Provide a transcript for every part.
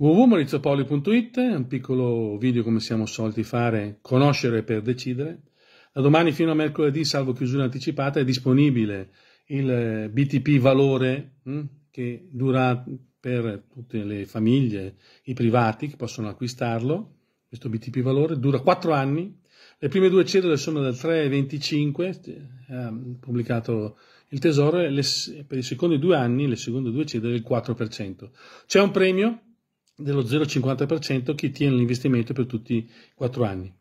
www.mauriziopoli.it è un piccolo video come siamo soliti fare, conoscere per decidere. Da domani fino a mercoledì, salvo chiusura anticipata, è disponibile il eh, BTP valore mh, hm, che dura per tutte le famiglie, i privati che possono acquistarlo. Questo BTP valore dura 4 anni. Le prime due cedole sono dal 3,25, eh, pubblicato il Tesoro, e le, per i secondi due anni, le seconde due cedole, il 4%. C'è un premio dello 0,50% chi tiene l'investimento per tutti i 4 anni.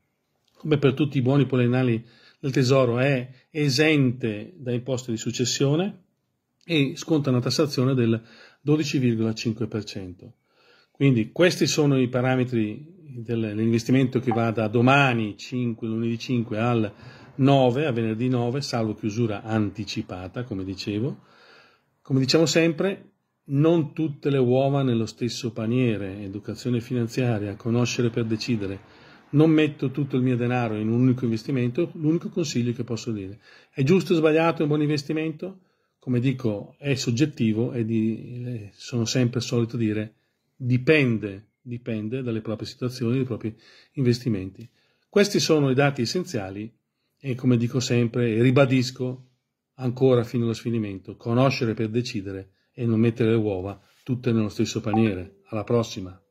Come per tutti i buoni poliennali del Tesoro è esente da imposte di successione e sconta una tassazione del 12,5%. Quindi questi sono i parametri dell'investimento che va da domani 5, lunedì 5 al 9, a venerdì 9, salvo chiusura anticipata, come dicevo. Come diciamo sempre, non tutte le uova nello stesso paniere, educazione finanziaria, conoscere per decidere. Non metto tutto il mio denaro in un unico investimento, l'unico consiglio che posso dire. È giusto o sbagliato un buon investimento? Come dico, è soggettivo e di, sono sempre solito dire dipende, dipende dalle proprie situazioni, dai propri investimenti. Questi sono i dati essenziali e come dico sempre e ribadisco ancora fino allo sfinimento, conoscere per decidere e non mettere le uova tutte nello stesso paniere. Alla prossima!